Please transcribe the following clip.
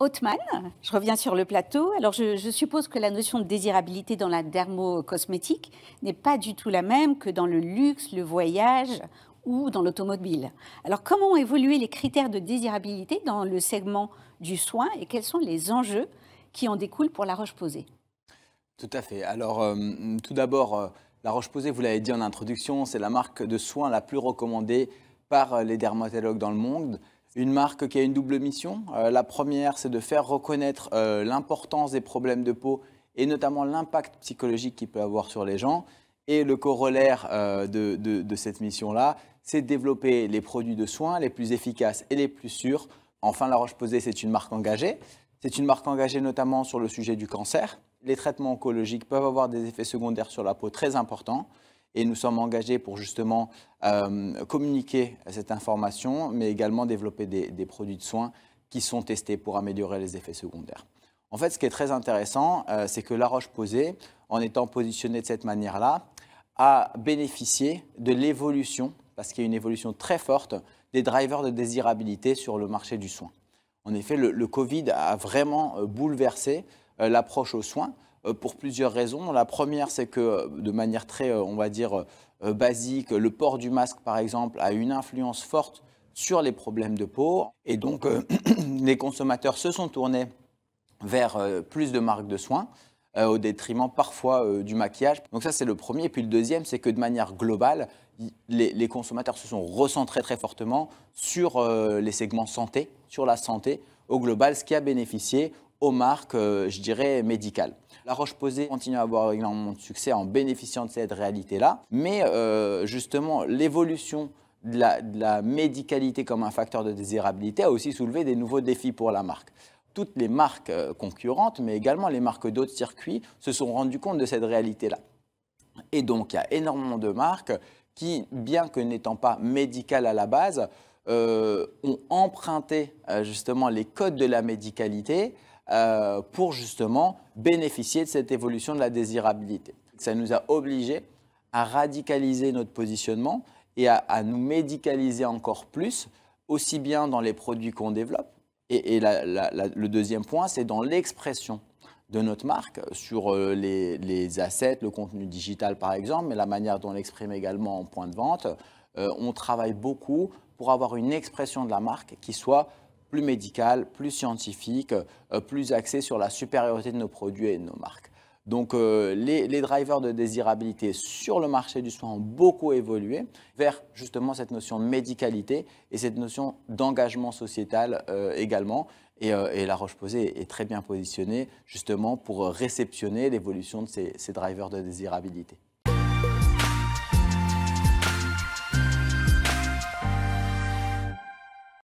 Hautman, je reviens sur le plateau. Alors, je, suppose que la notion de désirabilité dans la dermocosmétique n'est pas du tout la même que dans le luxe, le voyage ou dans l'automobile. Alors, comment ont les critères de désirabilité dans le segment du soin et quels sont les enjeux qui en découlent pour La Roche-Posay Tout à fait. Alors, euh, tout d'abord, euh, La Roche-Posay, vous l'avez dit en introduction, c'est la marque de soins la plus recommandée par euh, les dermatologues dans le monde. Une marque qui a une double mission. Euh, la première, c'est de faire reconnaître euh, l'importance des problèmes de peau et notamment l'impact psychologique qu'il peut avoir sur les gens. Et le corollaire euh, de, de, cette mission-là, c'est de développer les produits de soins les plus efficaces et les plus sûrs. Enfin, La Roche-Posay, c'est une marque engagée. C'est une marque engagée notamment sur le sujet du cancer. Les traitements oncologiques peuvent avoir des effets secondaires sur la peau très importants et nous sommes engagés pour justement euh, communiquer cette information, mais également développer des, produits de soins qui sont testés pour améliorer les effets secondaires. En fait, ce qui est très intéressant, euh, c'est que La roche posée, en étant positionnée de cette manière-là, a bénéficié de l'évolution, parce qu'il y a une évolution très forte, des drivers de désirabilité sur le marché du soin. En effet, le, Covid a vraiment euh, bouleversé l'approche aux soins euh, pour plusieurs raisons. La première, c'est que euh, de manière très, euh, on va dire, basique, le port du masque, par exemple, a une influence forte sur les problèmes de peau. Et donc, les consommateurs se sont tournés vers plus de marques de soins, au détriment parfois du maquillage. Donc ça, c'est le premier. Et puis le deuxième, c'est que de manière globale, les, consommateurs se sont recentrés très fortement sur les segments santé, sur la santé au global, ce qui a bénéficié aux marques, euh, je dirais, médicales. La Roche-Posay continue à avoir énormément de succès en bénéficiant de cette réalité-là, mais euh, justement, l'évolution de la, médicalité comme un facteur de désirabilité a aussi soulevé des nouveaux défis pour la marque toutes les marques euh, concurrentes, mais également les marques d'autres circuits, se sont rendues compte de cette réalité-là. Et donc, il y a énormément de marques qui, bien que n'étant pas médicales à la base, ont emprunté justement les codes de la médicalité euh, pour justement bénéficier de cette évolution de la désirabilité. Ça nous a obligés à radicaliser notre positionnement et à, nous médicaliser encore plus, aussi bien dans les produits qu'on développe, et, le deuxième point, c'est dans l'expression de notre marque sur euh, les, assets, le contenu digital par exemple, mais la manière dont on l'exprime également en point de vente. Euh, on travaille beaucoup pour avoir une expression de la marque qui soit plus médical, plus scientifique, euh, plus axé sur la supériorité de nos produits et de nos marques. Donc euh, les, drivers de désirabilité sur le marché du soin ont beaucoup évolué vers justement cette notion de médicalité et cette notion d'engagement sociétal euh, également. Et, La Roche-Posay est très bien positionnée justement pour réceptionner l'évolution de ces drivers de désirabilité.